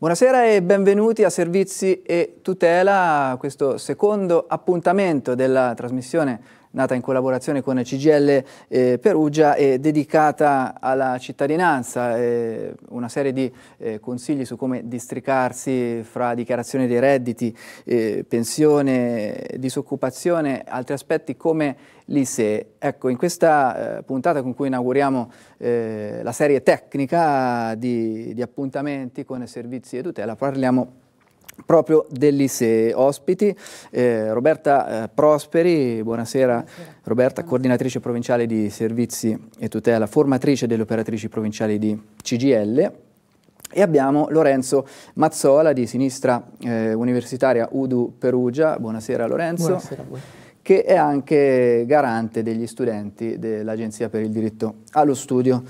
Buonasera e benvenuti a Servizi e Tutela, questo secondo appuntamento della trasmissione nata in collaborazione con CGL eh, Perugia e dedicata alla cittadinanza, eh, una serie di eh, consigli su come districarsi fra dichiarazione dei redditi, eh, pensione, disoccupazione, altri aspetti come l'ISE. Ecco, in questa eh, puntata con cui inauguriamo eh, la serie tecnica di, di appuntamenti con servizi e tutela parliamo proprio dell'ISEE Ospiti eh, Roberta eh, Prosperi, buonasera. buonasera. Roberta, coordinatrice provinciale di servizi e tutela, formatrice delle operatrici provinciali di CGL. E abbiamo Lorenzo Mazzola di Sinistra eh, Universitaria Udu Perugia. Buonasera Lorenzo. Buonasera a voi che è anche garante degli studenti dell'Agenzia per il diritto allo studio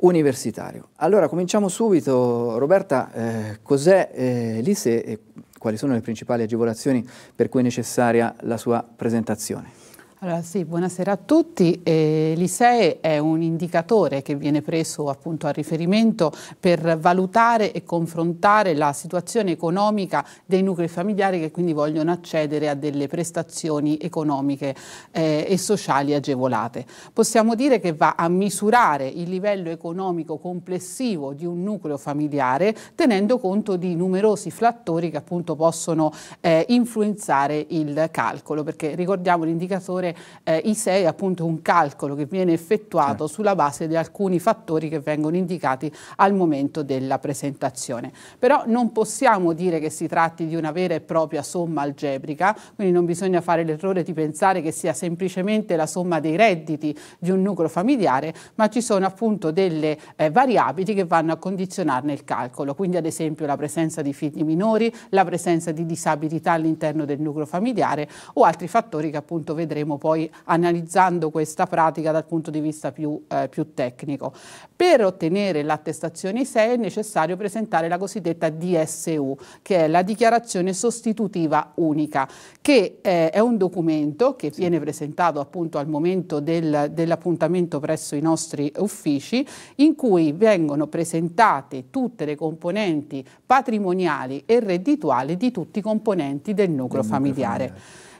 universitario. Allora cominciamo subito, Roberta, eh, cos'è eh, l'ISE e quali sono le principali agevolazioni per cui è necessaria la sua presentazione? Allora, sì, buonasera a tutti. Eh, L'ISEE è un indicatore che viene preso appunto a riferimento per valutare e confrontare la situazione economica dei nuclei familiari che quindi vogliono accedere a delle prestazioni economiche eh, e sociali agevolate. Possiamo dire che va a misurare il livello economico complessivo di un nucleo familiare tenendo conto di numerosi flattori che appunto possono eh, influenzare il calcolo, perché ricordiamo l'indicatore mentre eh, ISEE appunto un calcolo che viene effettuato sì. sulla base di alcuni fattori che vengono indicati al momento della presentazione. Però non possiamo dire che si tratti di una vera e propria somma algebrica, quindi non bisogna fare l'errore di pensare che sia semplicemente la somma dei redditi di un nucleo familiare, ma ci sono appunto delle eh, variabili che vanno a condizionarne il calcolo, quindi ad esempio la presenza di figli minori, la presenza di disabilità all'interno del nucleo familiare o altri fattori che appunto vedremo poi analizzando questa pratica dal punto di vista più, eh, più tecnico. Per ottenere l'attestazione ISEE è necessario presentare la cosiddetta DSU, che è la dichiarazione sostitutiva unica, che eh, è un documento che sì. viene presentato appunto al momento del, dell'appuntamento presso i nostri uffici, in cui vengono presentate tutte le componenti patrimoniali e reddituali di tutti i componenti del nucleo, del nucleo familiare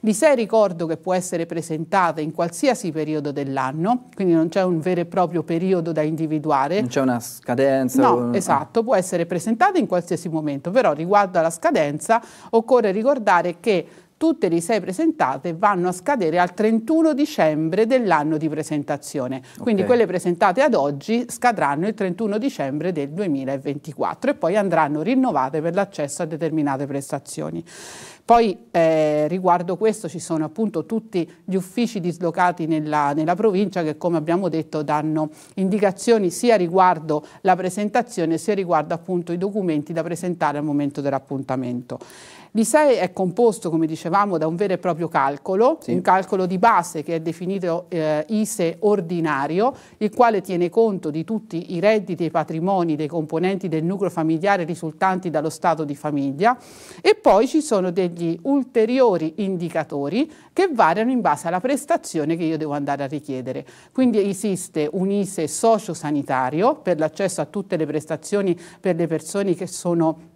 di sei ricordo che può essere presentata in qualsiasi periodo dell'anno, quindi non c'è un vero e proprio periodo da individuare. Non c'è una scadenza? No, o... esatto, può essere presentata in qualsiasi momento, però riguardo alla scadenza occorre ricordare che tutte le sei presentate vanno a scadere al 31 dicembre dell'anno di presentazione. Quindi okay. quelle presentate ad oggi scadranno il 31 dicembre del 2024 e poi andranno rinnovate per l'accesso a determinate prestazioni. Poi eh, riguardo questo ci sono appunto tutti gli uffici dislocati nella, nella, provincia che come abbiamo detto danno indicazioni sia riguardo la presentazione sia riguardo appunto i documenti da presentare al momento dell'appuntamento. L'ISEE è composto, come dicevamo, da un vero e proprio calcolo, sì. un calcolo di base che è definito eh, ISE ordinario, il quale tiene conto di tutti i redditi e i patrimoni dei componenti del nucleo familiare risultanti dallo stato di famiglia e poi ci sono degli dargli ulteriori indicatori che variano in base alla prestazione che io devo andare a richiedere. Quindi esiste un ISE sociosanitario per l'accesso a tutte le prestazioni per le persone che sono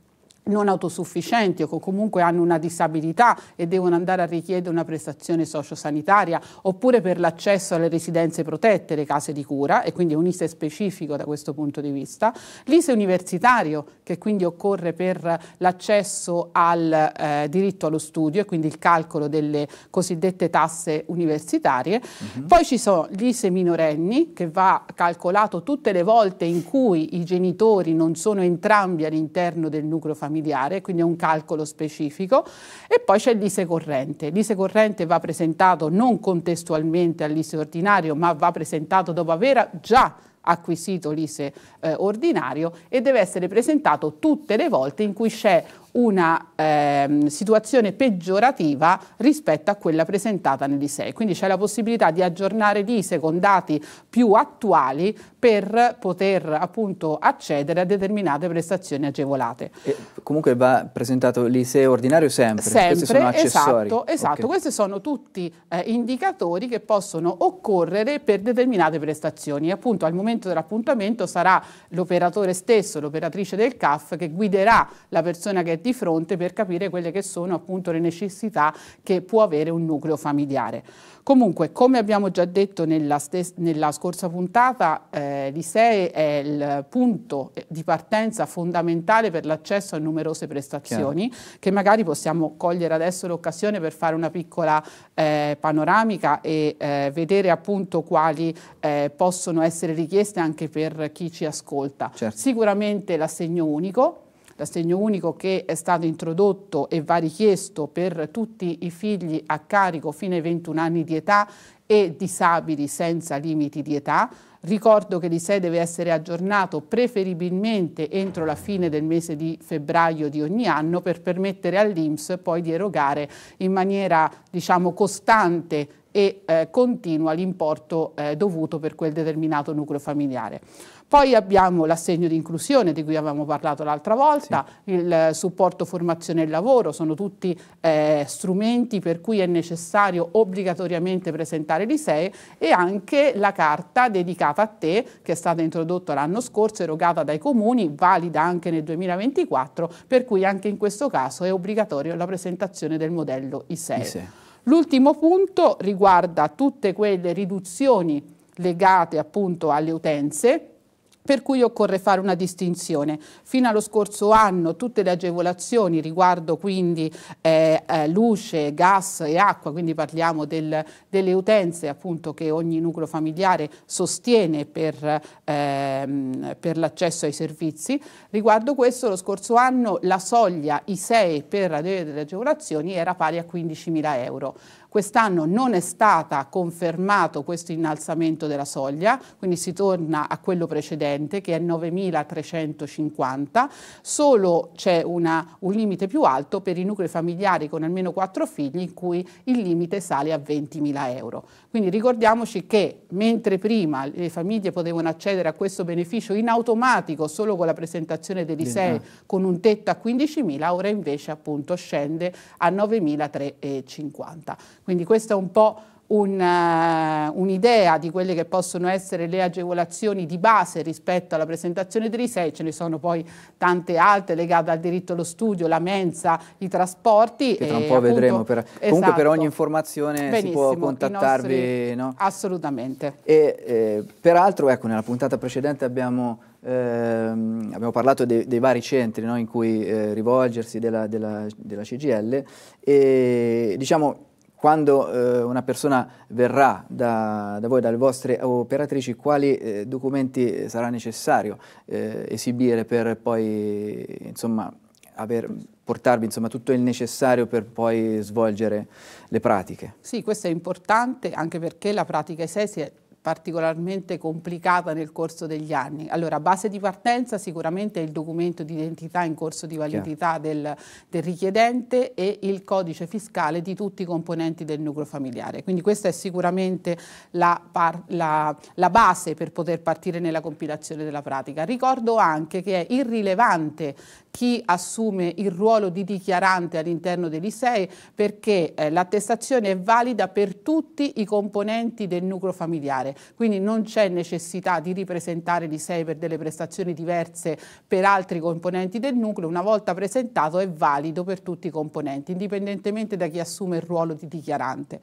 non autosufficienti o comunque hanno una disabilità e devono andare a richiedere una prestazione sociosanitaria oppure per l'accesso alle residenze protette, le case di cura e quindi è un ISE specifico da questo punto di vista, l'ISE universitario che quindi occorre per l'accesso al eh, diritto allo studio e quindi il calcolo delle cosiddette tasse universitarie, uh mhm. -huh. poi ci sono gli ISE minorenni che va calcolato tutte le volte in cui i genitori non sono entrambi all'interno del nucleo familiare familiare, quindi è un calcolo specifico, e poi c'è l'ISE corrente. L'ISE corrente va presentato non contestualmente all'ISE ordinario, ma va presentato dopo aver già acquisito l'ISE eh, ordinario e deve essere presentato tutte le volte in cui c'è una eh, situazione peggiorativa rispetto a quella presentata nell'ISEE. Quindi c'è la possibilità di aggiornare l'ISE con dati più attuali per poter appunto accedere a determinate prestazioni agevolate. E comunque va presentato l'ISEE ordinario sempre, sempre sono Esatto, esatto. Okay. questi sono tutti eh, indicatori che possono occorrere per determinate prestazioni. appunto al momento dell'appuntamento sarà l'operatore stesso, l'operatrice del CAF che guiderà la persona che è di fronte per capire quelle che sono appunto le necessità che può avere un nucleo familiare. Comunque, come abbiamo già detto nella, nella scorsa puntata, eh, l'ISEE è il punto di partenza fondamentale per l'accesso a numerose prestazioni, Chiaro. che magari possiamo cogliere adesso l'occasione per fare una piccola eh, panoramica e eh, vedere appunto quali eh, possono essere richieste anche per chi ci ascolta. Certo. Sicuramente l'assegno unico, l'assegno unico che è stato introdotto e va richiesto per tutti i figli a carico fino ai 21 anni di età e disabili senza limiti di età. Ricordo che l'ISE deve essere aggiornato preferibilmente entro la fine del mese di febbraio di ogni anno per permettere all'Inps poi di erogare in maniera diciamo, costante e eh, continua l'importo eh, dovuto per quel determinato nucleo familiare. Poi abbiamo l'assegno di inclusione di cui avevamo parlato l'altra volta, sì. il supporto formazione e lavoro, sono tutti eh, strumenti per cui è necessario obbligatoriamente presentare l'ISEE e anche la carta dedicata a te che è stata introdotta l'anno scorso, erogata dai comuni, valida anche nel 2024, per cui anche in questo caso è obbligatorio la presentazione del modello ISEE. ISEE. L'ultimo punto riguarda tutte quelle riduzioni legate appunto alle utenze per cui occorre fare una distinzione. Fino allo scorso anno tutte le agevolazioni riguardo quindi eh, eh, luce, gas e acqua, quindi parliamo del, delle utenze appunto che ogni nucleo familiare sostiene per, ehm, per l'accesso ai servizi. Riguardo questo lo scorso anno la soglia ISEE per avere delle agevolazioni era pari a 15.000 euro. Quest'anno non è stato confermato questo innalzamento della soglia, quindi si torna a quello precedente che è 9.350, solo c'è un limite più alto per i nuclei familiari con almeno 4 figli in cui il limite sale a 20.000 euro. Quindi ricordiamoci che mentre prima le famiglie potevano accedere a questo beneficio in automatico solo con la presentazione dell'ISEE con un tetto a 15.000, ora invece appunto scende a 9.350. Quindi questa è un po' eh, un'idea uh, un di quelle che possono essere le agevolazioni di base rispetto alla presentazione dei RISEI, ce ne sono poi tante altre legate al diritto allo studio, la mensa, i trasporti. Che tra un po' appunto, vedremo, per, esatto. comunque per ogni esatto. informazione Benissimo, si può contattarvi. Nostri, no? Assolutamente. E, eh, peraltro, ecco, nella puntata precedente abbiamo... Ehm, abbiamo parlato de dei, vari centri no, in cui eh, rivolgersi della, della, della CGL e diciamo quando eh, una persona verrà da, da, voi, dalle vostre operatrici, quali eh, documenti eh, sarà necessario eh, esibire per poi insomma, aver, portarvi insomma, tutto il necessario per poi svolgere le pratiche? Sì, questo è importante anche perché la pratica ESE si è particolarmente complicata nel corso degli anni. Allora, base di partenza sicuramente è il documento di identità in corso di validità del, del, richiedente e il codice fiscale di tutti i componenti del nucleo familiare. Quindi questa è sicuramente la, par, la, la base per poter partire nella compilazione della pratica. Ricordo anche che è irrilevante chi assume il ruolo di dichiarante all'interno dell'ISEE perché eh, l'attestazione è valida per tutti i componenti del nucleo familiare, quindi non c'è necessità di ripresentare l'ISEE per delle prestazioni diverse per altri componenti del nucleo, una volta presentato è valido per tutti i componenti, indipendentemente da chi assume il ruolo di dichiarante.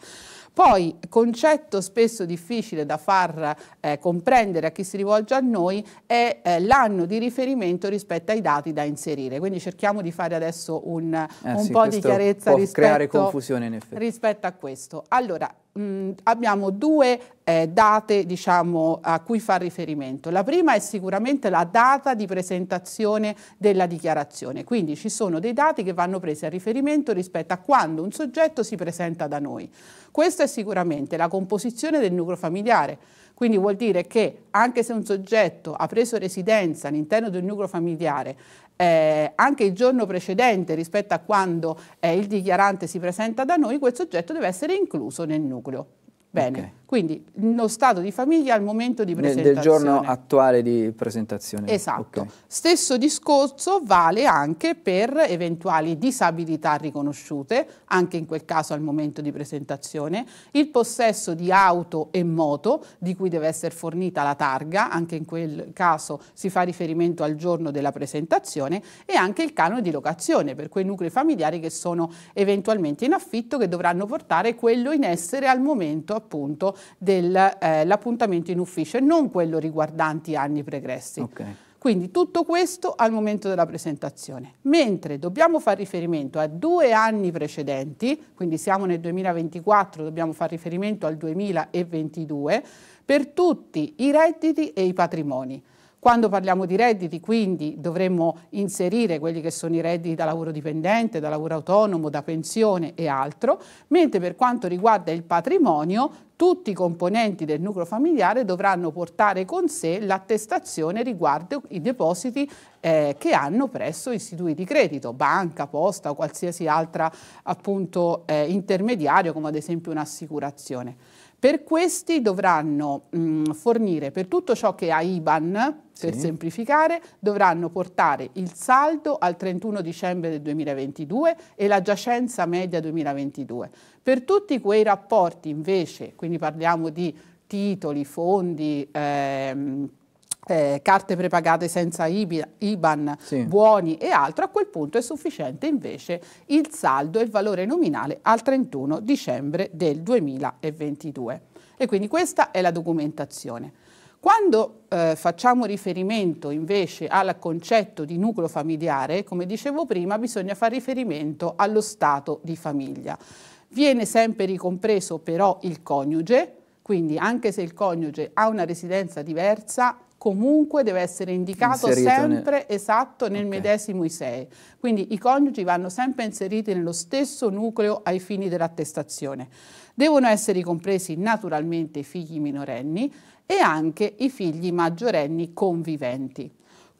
Poi, concetto spesso difficile da far eh, comprendere a chi si rivolge a noi, è eh, l'anno di riferimento rispetto ai dati da inserire. Quindi cerchiamo di fare adesso un, eh, un sì, po' di chiarezza rispetto, creare confusione in effetti. rispetto a questo. Allora, mh, abbiamo due eh, date diciamo, a cui fa riferimento. La prima è sicuramente la data di presentazione della dichiarazione, quindi ci sono dei dati che vanno presi a riferimento rispetto a quando un soggetto si presenta da noi. Questa è sicuramente la composizione del nucleo familiare, quindi vuol dire che anche se un soggetto ha preso residenza all'interno del nucleo familiare eh, anche il giorno precedente rispetto a quando eh, il dichiarante si presenta da noi, quel soggetto deve essere incluso nel nucleo. Bene. Okay. Quindi lo stato di famiglia al momento di presentazione. Del giorno attuale di presentazione. Esatto. Okay. Stesso discorso vale anche per eventuali disabilità riconosciute, anche in quel caso al momento di presentazione, il possesso di auto e moto di cui deve essere fornita la targa, anche in quel caso si fa riferimento al giorno della presentazione e anche il canone di locazione per quei nuclei familiari che sono eventualmente in affitto che dovranno portare quello in essere al momento appunto dell'appuntamento eh, in ufficio e non quello riguardanti anni pregressi. Okay. Quindi tutto questo al momento della presentazione. Mentre dobbiamo fare riferimento a due anni precedenti, quindi siamo nel 2024, dobbiamo fare riferimento al 2022, per tutti i redditi e i patrimoni. Quando parliamo di redditi, quindi, dovremmo inserire quelli che sono i redditi da lavoro dipendente, da lavoro autonomo, da pensione e altro, mentre per quanto riguarda il patrimonio, tutti i componenti del nucleo familiare dovranno portare con sé l'attestazione riguardo i depositi eh, che hanno presso istituti di credito, banca, posta o qualsiasi altra appunto eh, intermediario come ad esempio un'assicurazione. Per questi dovranno mh, mm, fornire, per tutto ciò che ha IBAN, per sì. semplificare, dovranno portare il saldo al 31 dicembre del 2022 e la giacenza media 2022. Per tutti quei rapporti invece, quindi parliamo di titoli, fondi, ehm, eh, carte prepagate senza IBAN, sì. buoni e altro, a quel punto è sufficiente invece il saldo e il valore nominale al 31 dicembre del 2022. E quindi questa è la documentazione. Quando eh, facciamo riferimento invece al concetto di nucleo familiare, come dicevo prima, bisogna fare riferimento allo stato di famiglia. Viene sempre ricompreso però il coniuge, quindi anche se il coniuge ha una residenza diversa, comunque deve essere indicato Inserito sempre nel... esatto nel okay. medesimo ISEE. Quindi i coniugi vanno sempre inseriti nello stesso nucleo ai fini dell'attestazione. Devono essere compresi naturalmente i figli minorenni e anche i figli maggiorenni conviventi.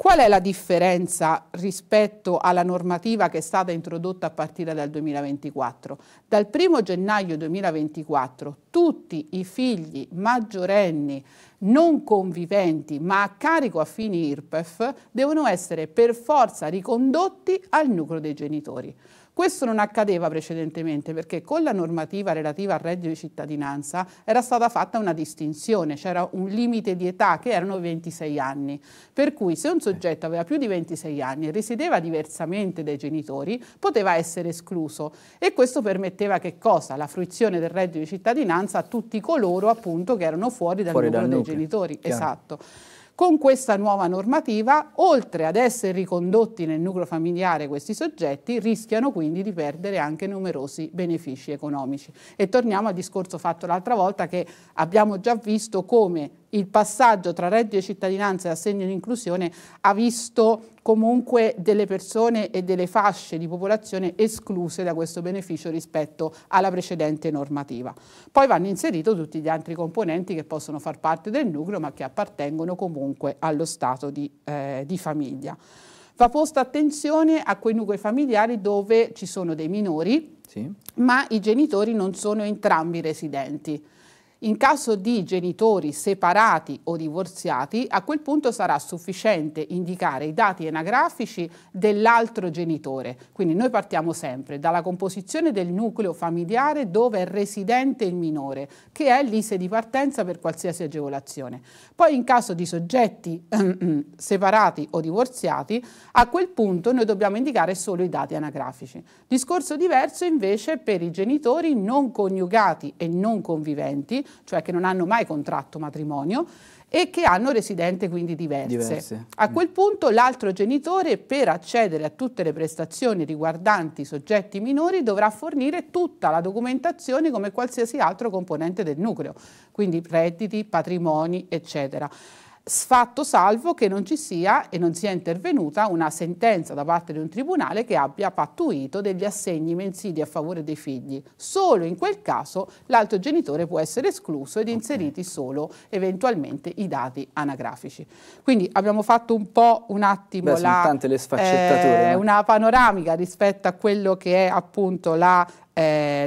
Qual è la differenza rispetto alla normativa che è stata introdotta a partire dal 2024? Dal 1 gennaio 2024 tutti i figli maggiorenni non conviventi ma a carico a fini IRPEF devono essere per forza ricondotti al nucleo dei genitori. Questo non accadeva precedentemente perché con la normativa relativa al reddito di cittadinanza era stata fatta una distinzione, c'era un limite di età che erano 26 anni, per cui se un soggetto aveva più di 26 anni e risiedeva diversamente dai genitori poteva essere escluso e questo permetteva che cosa? La fruizione del reddito di cittadinanza a tutti coloro appunto che erano fuori dal fuori dal dei genitori. Chiaro. Esatto. Con questa nuova normativa, oltre ad essere ricondotti nel nucleo familiare questi soggetti, rischiano quindi di perdere anche numerosi benefici economici. E torniamo al discorso fatto l'altra volta che abbiamo già visto come il passaggio tra reddito di cittadinanza e assegno di inclusione ha visto comunque delle persone e delle fasce di popolazione escluse da questo beneficio rispetto alla precedente normativa. Poi vanno inseriti tutti gli altri componenti che possono far parte del nucleo ma che appartengono comunque allo stato di, eh, di famiglia. Va posta attenzione a quei nuclei familiari dove ci sono dei minori, sì. ma i genitori non sono entrambi residenti. In caso di genitori separati o divorziati, a quel punto sarà sufficiente indicare i dati anagrafici dell'altro genitore. Quindi noi partiamo sempre dalla composizione del nucleo familiare dove è residente il minore, che è l'ise di partenza per qualsiasi agevolazione. Poi in caso di soggetti ehm, separati o divorziati, a quel punto noi dobbiamo indicare solo i dati anagrafici. Discorso diverso invece per i genitori non coniugati e non conviventi, cioè che non hanno mai contratto matrimonio e che hanno residente quindi diverse. diverse. A quel mm. punto l'altro genitore per accedere a tutte le prestazioni riguardanti i soggetti minori dovrà fornire tutta la documentazione come qualsiasi altro componente del nucleo, quindi redditi, patrimoni, eccetera fatto salvo che non ci sia e non sia intervenuta una sentenza da parte di un tribunale che abbia pattuito degli assegni mensili a favore dei figli. Solo in quel caso l'altro genitore può essere escluso ed inseriti solo eventualmente i dati anagrafici. Quindi abbiamo fatto un po' un attimo Beh, la, eh, una panoramica rispetto a quello che è appunto la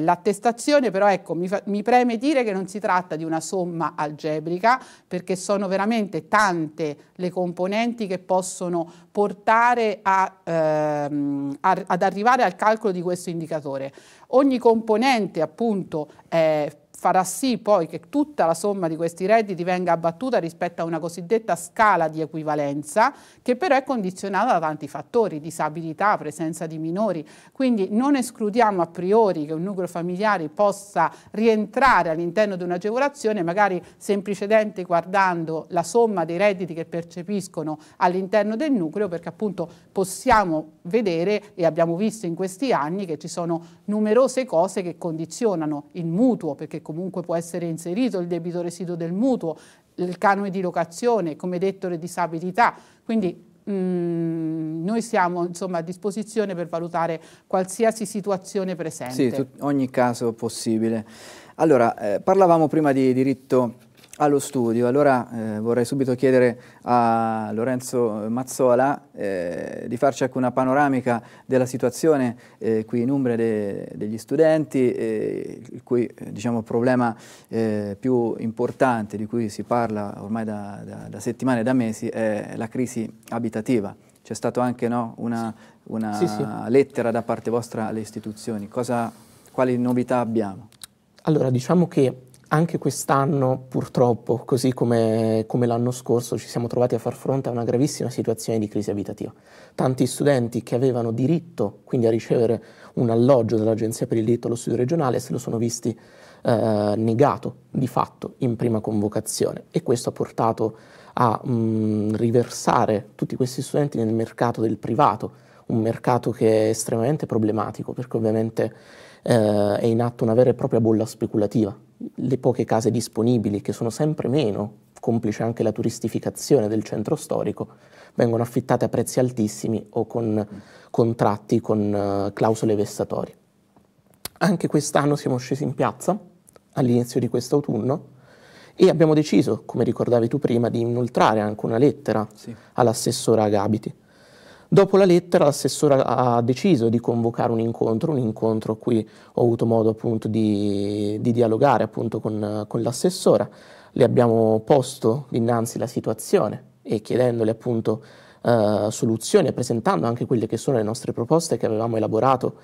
l'attestazione, però ecco, mi, fa, mi, preme dire che non si tratta di una somma algebrica, perché sono veramente tante le componenti che possono portare a, ehm, a, ad arrivare al calcolo di questo indicatore. Ogni componente appunto eh, farà sì poi che tutta la somma di questi redditi venga abbattuta rispetto a una cosiddetta scala di equivalenza che però è condizionata da tanti fattori, disabilità, presenza di minori, quindi non escludiamo a priori che un nucleo familiare possa rientrare all'interno di un'agevolazione magari semplicemente guardando la somma dei redditi che percepiscono all'interno del nucleo perché appunto possiamo vedere e abbiamo visto in questi anni che ci sono numerose cose che condizionano il mutuo perché comunque comunque può essere inserito il debito residuo del mutuo, il canone di locazione, come detto le disabilità, quindi Mm, noi siamo insomma, a disposizione per valutare qualsiasi situazione presente. Sì, ogni caso possibile. Allora, eh, parlavamo prima di diritto allo studio. Allora eh, vorrei subito chiedere a Lorenzo Mazzola eh, di farci anche ecco, una panoramica della situazione eh, qui in Umbria de degli studenti, eh, il cui eh, diciamo, problema eh, più importante di cui si parla ormai da, da, da settimane e da mesi è la crisi abitativa. C'è stata anche no, una, una sì, sì. lettera da parte vostra alle istituzioni. Cosa, quali novità abbiamo? Allora, diciamo che anche quest'anno, purtroppo, così come, come l'anno scorso, ci siamo trovati a far fronte a una gravissima situazione di crisi abitativa. Tanti studenti che avevano diritto quindi a ricevere un alloggio dall'Agenzia per il diritto allo studio regionale se lo sono visti eh, negato di fatto in prima convocazione e questo ha portato a mh, mm, riversare tutti questi studenti nel mercato del privato, un mercato che è estremamente problematico perché ovviamente eh, è in atto una vera e propria bolla speculativa le poche case disponibili, che sono sempre meno, complice anche la turistificazione del centro storico, vengono affittate a prezzi altissimi o con contratti con eh, clausole vessatorie. Anche quest'anno siamo scesi in piazza, all'inizio di quest'autunno, e abbiamo deciso, come ricordavi tu prima, di inoltrare anche una lettera sì. all'assessora Agabiti Dopo la lettera l'assessore ha deciso di convocare un incontro, un incontro a cui ho avuto modo appunto di, di dialogare appunto con, con l'assessora. Le abbiamo posto dinanzi la situazione e chiedendole appunto eh, soluzioni e presentando anche quelle che sono le nostre proposte che avevamo elaborato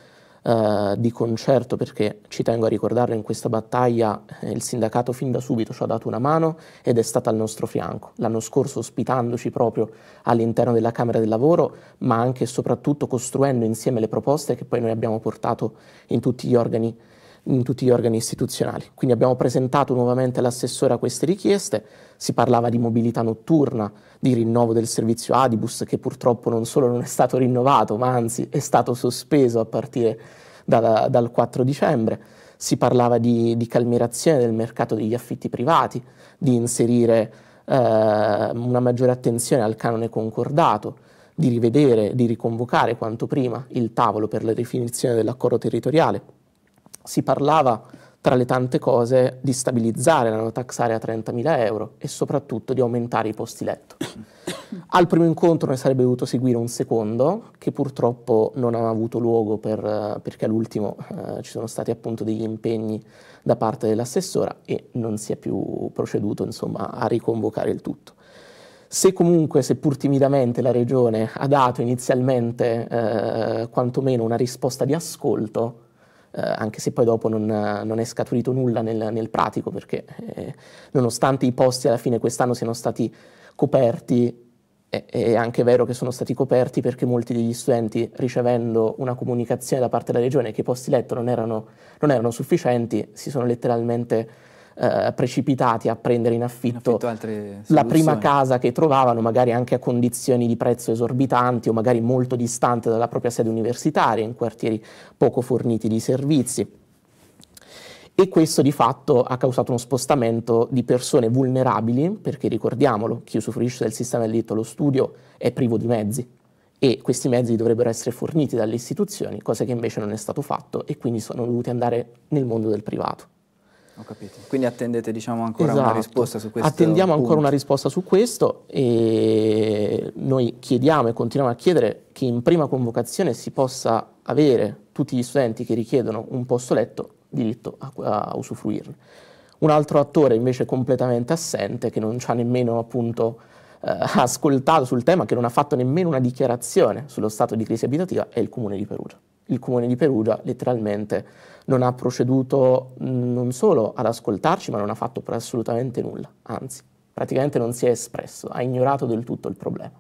eh, di concerto, perché ci tengo a ricordarlo, in questa battaglia eh, il sindacato fin da subito ci ha dato una mano ed è stata al nostro fianco, l'anno scorso ospitandoci proprio all'interno della Camera del Lavoro, ma anche e soprattutto costruendo insieme le proposte che poi noi abbiamo portato in tutti gli organi in tutti gli organi istituzionali. Quindi abbiamo presentato nuovamente all'assessore a queste richieste, si parlava di mobilità notturna, di rinnovo del servizio Adibus che purtroppo non solo non è stato rinnovato, ma anzi è stato sospeso a partire da, dal 4 dicembre, si parlava di, di calmierazione del mercato degli affitti privati, di inserire eh, una maggiore attenzione al canone concordato, di rivedere, di riconvocare quanto prima il tavolo per la definizione dell'accordo territoriale si parlava tra le tante cose di stabilizzare la no tax area a 30.000 euro e soprattutto di aumentare i posti letto. Al primo incontro ne sarebbe dovuto seguire un secondo che purtroppo non ha avuto luogo per, perché all'ultimo eh, ci sono stati appunto degli impegni da parte dell'assessora e non si è più proceduto insomma, a riconvocare il tutto. Se comunque, seppur timidamente, la Regione ha dato inizialmente eh, quantomeno una risposta di ascolto, eh, anche se poi dopo non, non è scaturito nulla nel, nel pratico, perché eh, nonostante i posti alla fine quest'anno siano stati coperti, è, è, anche vero che sono stati coperti perché molti degli studenti ricevendo una comunicazione da parte della regione che i posti letto non erano, non erano sufficienti, si sono letteralmente eh, precipitati a prendere in affitto, in affitto la prima casa che trovavano, magari anche a condizioni di prezzo esorbitanti o magari molto distante dalla propria sede universitaria, in quartieri poco forniti di servizi. E questo di fatto ha causato uno spostamento di persone vulnerabili, perché ricordiamolo, chi usufruisce del sistema del diritto allo studio è privo di mezzi, e questi mezzi dovrebbero essere forniti dalle istituzioni, cosa che invece non è stato fatto e quindi sono dovuti andare nel mondo del privato. Ho capito. Quindi attendete diciamo, ancora esatto. una risposta su questo. Attendiamo punto. ancora una risposta su questo e noi chiediamo e continuiamo a chiedere che in prima convocazione si possa avere tutti gli studenti che richiedono un posto letto diritto a, a usufruirne. Un altro attore invece completamente assente che non ci ha nemmeno appunto eh, ascoltato sul tema, che non ha fatto nemmeno una dichiarazione sullo stato di crisi abitativa è il Comune di Perugia il Comune di Perugia letteralmente non ha proceduto non solo ad ascoltarci, ma non ha fatto assolutamente nulla, anzi, praticamente non si è espresso, ha ignorato del tutto il problema.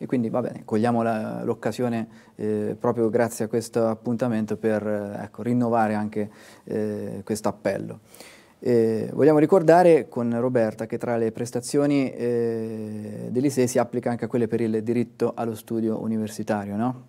E quindi va bene, cogliamo l'occasione eh, proprio grazie a questo appuntamento per eh, ecco, rinnovare anche eh, questo appello. Eh, vogliamo ricordare con Roberta che tra le prestazioni eh, dell'ISEE si applica anche a quelle per il diritto allo studio universitario, no?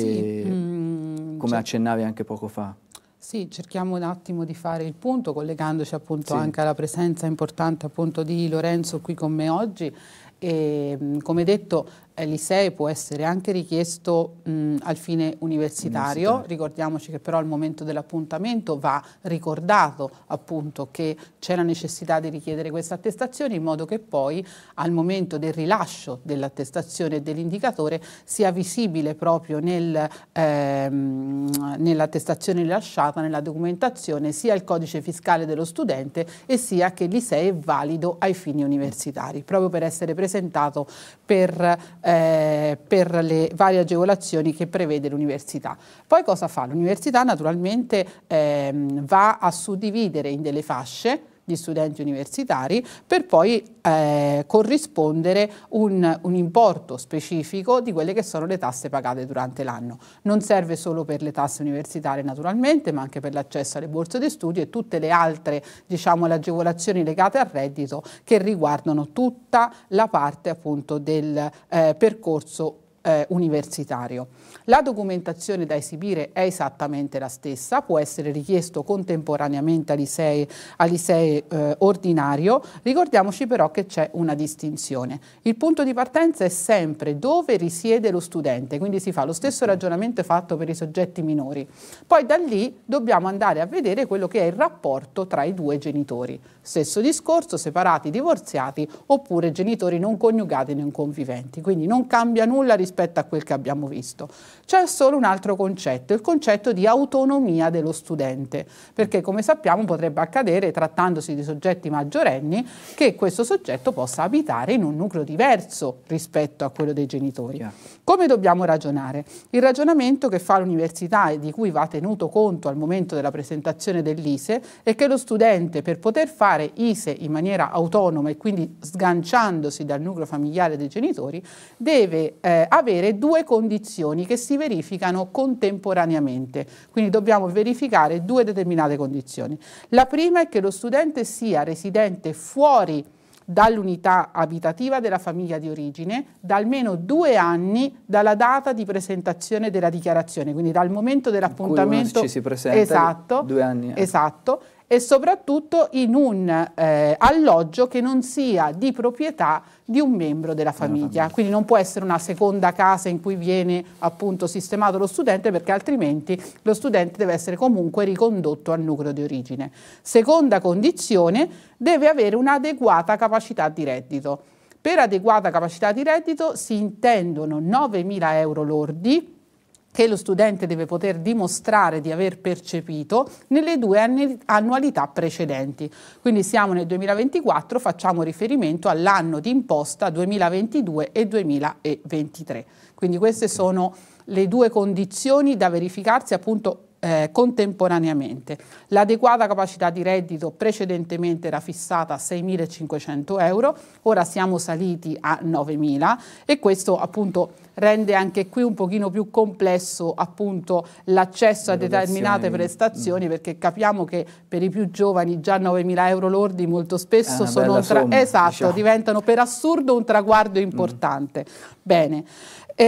Sì, mh, mm, come cioè accennavi anche poco fa. Sì, cerchiamo un attimo di fare il punto collegandoci appunto sì. anche alla presenza importante appunto di Lorenzo qui con me oggi e mm, come detto l'ISEE può essere anche richiesto mh, al fine universitario. Università. ricordiamoci che però al momento dell'appuntamento va ricordato appunto che c'è la necessità di richiedere questa attestazione in modo che poi al momento del rilascio dell'attestazione e dell'indicatore sia visibile proprio nel, ehm, nell'attestazione rilasciata, nella documentazione, sia il codice fiscale dello studente e sia che l'ISEE è valido ai fini universitari, proprio per essere presentato per eh, per le varie agevolazioni che prevede l'università. Poi cosa fa? L'università naturalmente ehm, va a suddividere in delle fasce gli studenti universitari per poi eh, corrispondere un, un importo specifico di quelle che sono le tasse pagate durante l'anno. Non serve solo per le tasse universitarie naturalmente, ma anche per l'accesso alle borse di studio e tutte le altre diciamo, le agevolazioni legate al reddito che riguardano tutta la parte appunto del eh, percorso eh, universitario. La documentazione da esibire è esattamente la stessa, può essere richiesto contemporaneamente all'ISEE, all'ISEE eh, ordinario, ricordiamoci però che c'è una distinzione. Il punto di partenza è sempre dove risiede lo studente, quindi si fa lo stesso ragionamento fatto per i soggetti minori. Poi da lì dobbiamo andare a vedere quello che è il rapporto tra i due genitori. Stesso discorso, separati, divorziati oppure genitori non coniugati e non conviventi, quindi non cambia nulla rispetto rispetto a quel che abbiamo visto. C'è solo un altro concetto, il concetto di autonomia dello studente, perché come sappiamo potrebbe accadere, trattandosi di soggetti maggiorenni, che questo soggetto possa abitare in un nucleo diverso rispetto a quello dei genitori. Come dobbiamo ragionare? Il ragionamento che fa l'università e di cui va tenuto conto al momento della presentazione dell'ISE è che lo studente per poter fare ISE in maniera autonoma e quindi sganciandosi dal nucleo familiare dei genitori deve eh, avere avere due condizioni che si verificano contemporaneamente, quindi dobbiamo verificare due determinate condizioni. La prima è che lo studente sia residente fuori dall'unità abitativa della famiglia di origine da almeno due anni dalla data di presentazione della dichiarazione, quindi dal momento dell'appuntamento. Ci si presenta. Esatto. Due anni. Eh. Esatto e soprattutto in un eh, alloggio che non sia di proprietà di un membro della famiglia. famiglia. Quindi non può essere una seconda casa in cui viene appunto sistemato lo studente perché altrimenti lo studente deve essere comunque ricondotto al nucleo di origine. Seconda condizione, deve avere un'adeguata capacità di reddito. Per adeguata capacità di reddito si intendono 9.000 euro lordi che lo studente deve poter dimostrare di aver percepito nelle due annualità precedenti. Quindi siamo nel 2024, facciamo riferimento all'anno di imposta 2022 e 2023. Quindi queste sono le due condizioni da verificarsi appunto eh, contemporaneamente. L'adeguata capacità di reddito precedentemente era fissata a 6.500 euro, ora siamo saliti a 9.000 e questo appunto rende anche qui un pochino più complesso appunto l'accesso a determinate prestazioni mm. perché capiamo che per i più giovani già 9.000 euro lordi molto spesso sono somma, esatto, diciamo. diventano per assurdo un traguardo importante. Mm. Bene. E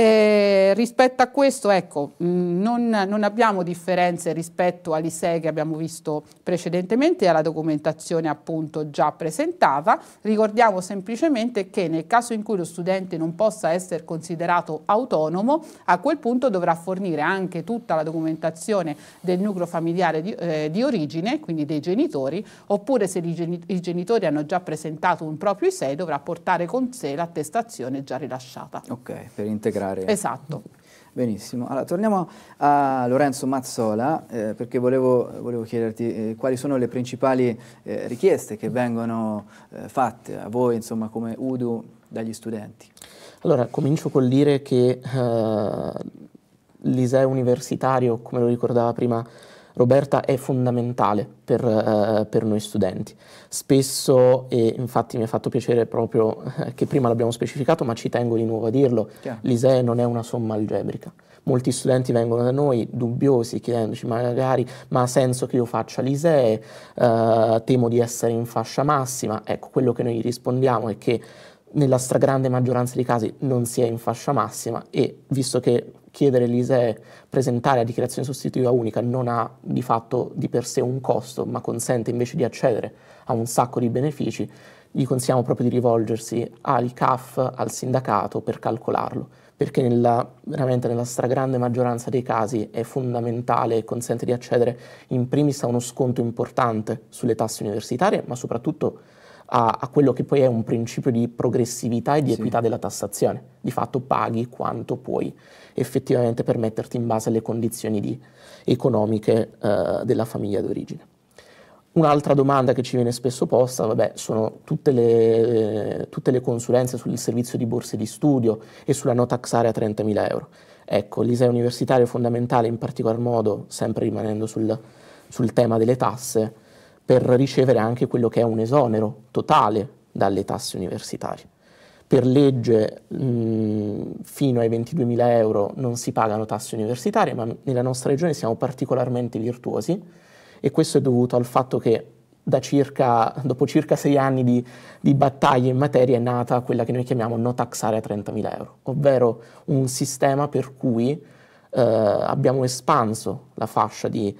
eh, rispetto a questo, ecco, mm, non, non, abbiamo differenze rispetto agli sei che abbiamo visto precedentemente e alla documentazione appunto già presentata. Ricordiamo semplicemente che nel caso in cui lo studente non possa essere considerato autonomo, a quel punto dovrà fornire anche tutta la documentazione del nucleo familiare di, eh, di origine, quindi dei genitori, oppure se i genitori hanno già presentato un proprio ISEE dovrà portare con sé l'attestazione già rilasciata. Ok, per integrare integrare. Esatto. Benissimo, allora torniamo a Lorenzo Mazzola eh, perché volevo, volevo chiederti eh, quali sono le principali eh, richieste che vengono eh, fatte a voi insomma come UDU dagli studenti. Allora comincio col dire che eh, l'ISEE universitario, come lo ricordava prima Roberta è fondamentale per, eh, per noi studenti. Spesso, e infatti mi ha fatto piacere proprio eh, che prima l'abbiamo specificato, ma ci tengo di nuovo a dirlo, Chiaro. l'ISEE non è una somma algebrica. Molti studenti vengono da noi dubbiosi, chiedendoci magari ma ha senso che io faccia l'ISEE, eh, temo di essere in fascia massima. Ecco, quello che noi rispondiamo è che nella stragrande maggioranza dei casi non si è in fascia massima e visto che chiedere l'ISEE presentare la dichiarazione sostitutiva unica non ha di fatto di per sé un costo, ma consente invece di accedere a un sacco di benefici, gli consigliamo proprio di rivolgersi al CAF, al sindacato per calcolarlo, perché nella, veramente nella stragrande maggioranza dei casi è fondamentale e consente di accedere in primis a uno sconto importante sulle tasse universitarie, ma soprattutto a, a, quello che poi è un principio di progressività e di sì. equità della tassazione. Di fatto paghi quanto puoi effettivamente permetterti in base alle condizioni di, economiche eh, della famiglia d'origine. Un'altra domanda che ci viene spesso posta, vabbè, sono tutte le, eh, tutte le consulenze sul servizio di borse di studio e sulla no tax area 30.000 euro. Ecco, l'ISEE universitario è fondamentale, in particolar modo, sempre rimanendo sul, sul tema delle tasse, per ricevere anche quello che è un esonero totale dalle tasse universitarie. Per legge mh, fino ai 22.000 euro non si pagano tasse universitarie, ma nella nostra regione siamo particolarmente virtuosi e questo è dovuto al fatto che circa, dopo circa sei anni di, di battaglie in materia è nata quella che noi chiamiamo no taxare a 30.000 euro, ovvero un sistema per cui eh, abbiamo espanso la fascia di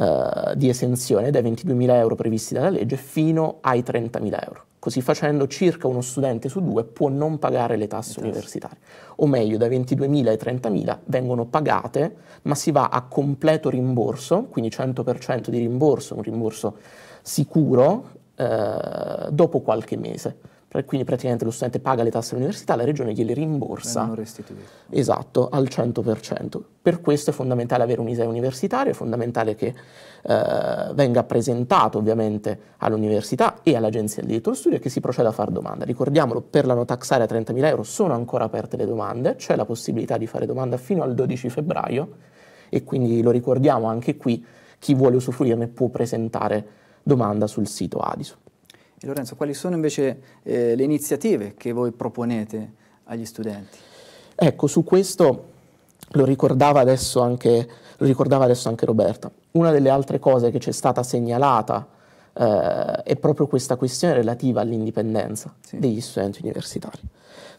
eh, di esenzione dai 22.000 euro previsti dalla legge fino ai 30.000 euro. Così facendo circa uno studente su due può non pagare le tasse universitarie. O meglio, dai 22.000 ai 30.000 vengono pagate, ma si va a completo rimborso, quindi 100% di rimborso, un rimborso sicuro, eh, dopo qualche mese quindi praticamente lo studente paga le tasse all'università, la regione gliele rimborsa. Vengono eh, restituite. Esatto, al 100%. Per questo è fondamentale avere un ISEE universitario, è fondamentale che eh, venga presentato ovviamente all'università e all'agenzia del diritto allo studio e che si proceda a fare domanda. Ricordiamolo, per la no a 30.000 euro sono ancora aperte le domande, c'è la possibilità di fare domanda fino al 12 febbraio e quindi lo ricordiamo anche qui, chi vuole usufruirne può presentare domanda sul sito Adiso. E Lorenzo, quali sono invece eh, le iniziative che voi proponete agli studenti? Ecco, su questo lo ricordava adesso anche, ricordava adesso anche Roberta. Una delle altre cose che ci è stata segnalata eh, è proprio questa questione relativa all'indipendenza sì. degli studenti universitari.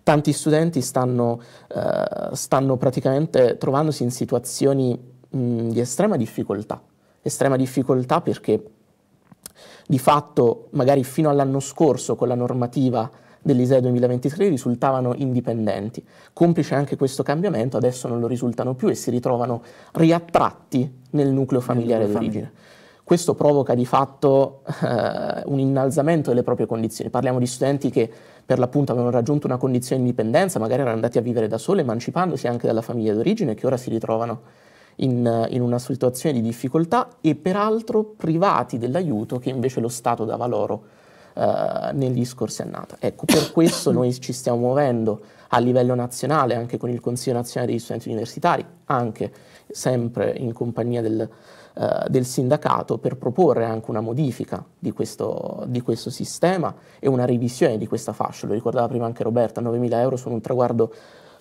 Tanti studenti stanno, eh, stanno praticamente trovandosi in situazioni mh, di estrema difficoltà. Estrema difficoltà perché di fatto, magari fino all'anno scorso, con la normativa dell'ISEA 2023 risultavano indipendenti. Complice anche questo cambiamento, adesso non lo risultano più e si ritrovano riattratti nel nucleo familiare d'origine. Questo provoca di fatto eh, un innalzamento delle proprie condizioni. Parliamo di studenti che per l'appunto avevano raggiunto una condizione di indipendenza, magari erano andati a vivere da soli, emancipandosi anche dalla famiglia d'origine, che ora si ritrovano in, in una situazione di difficoltà e peraltro privati dell'aiuto che invece lo Stato dava loro eh, negli scorsi annata. Ecco, per questo noi ci stiamo muovendo a livello nazionale, anche con il Consiglio nazionale degli studenti universitari, anche sempre in compagnia del, eh, del sindacato, per proporre anche una modifica di questo, di questo, sistema e una revisione di questa fascia. Lo ricordava prima anche Roberta, 9.000 euro sono un traguardo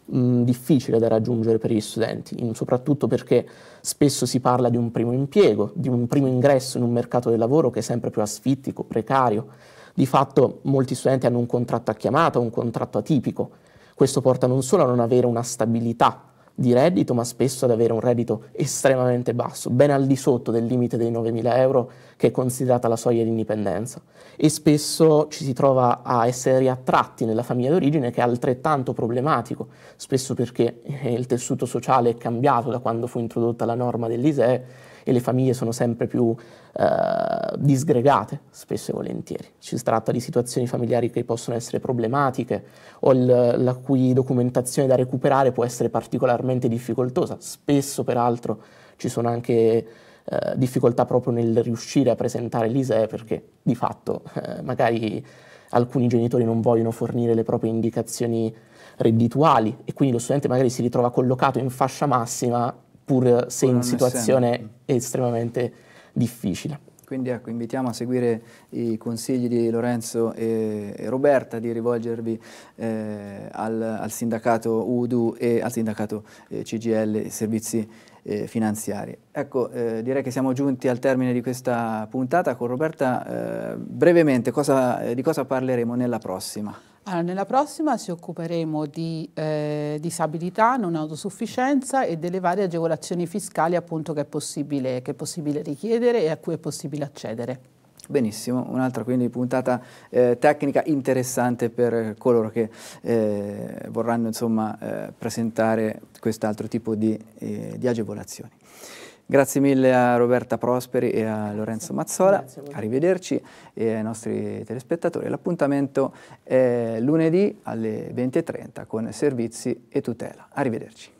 mh, difficile da raggiungere per gli studenti, in, soprattutto perché spesso si parla di un primo impiego, di un primo ingresso in un mercato del lavoro che è sempre più asfittico, precario. Di fatto molti studenti hanno un contratto a chiamata, un contratto atipico. Questo porta non solo a non avere una stabilità di reddito, ma spesso ad avere un reddito estremamente basso, ben al di sotto del limite dei 9.000 euro che è considerata la soglia di indipendenza. E spesso ci si trova a essere riattratti nella famiglia d'origine, che è altrettanto problematico, spesso perché eh, il tessuto sociale è cambiato da quando fu introdotta la norma dell'ISEE e le famiglie sono sempre più eh, disgregate spesso e volentieri. Ci si tratta di situazioni familiari che possono essere problematiche o il, la cui documentazione da recuperare può essere particolarmente difficoltosa. Spesso peraltro ci sono anche eh, difficoltà proprio nel riuscire a presentare l'ISEE eh, perché di fatto eh, magari alcuni genitori non vogliono fornire le proprie indicazioni reddituali e quindi lo studente magari si ritrova collocato in fascia massima pur se in situazione estremamente difficile. Quindi ecco, invitiamo a seguire i consigli di Lorenzo e, e Roberta di rivolgervi eh, al, al, sindacato UDU e al sindacato eh, CGL Servizi eh, Finanziari. Ecco, eh, direi che siamo giunti al termine di questa puntata. Con Roberta, eh, brevemente, cosa, di cosa parleremo nella prossima? Allora, nella prossima ci occuperemo di eh, disabilità, non autosufficienza e delle varie agevolazioni fiscali appunto, che, è possibile, che è possibile richiedere e a cui è possibile accedere. Benissimo, un'altra quindi puntata eh, tecnica interessante per coloro che eh, vorranno insomma, eh, presentare quest'altro tipo di, eh, di agevolazioni. Grazie mille a Roberta Prosperi e a Lorenzo Mazzola, arrivederci e ai nostri telespettatori. L'appuntamento è lunedì alle 20.30 con servizi e tutela. Arrivederci.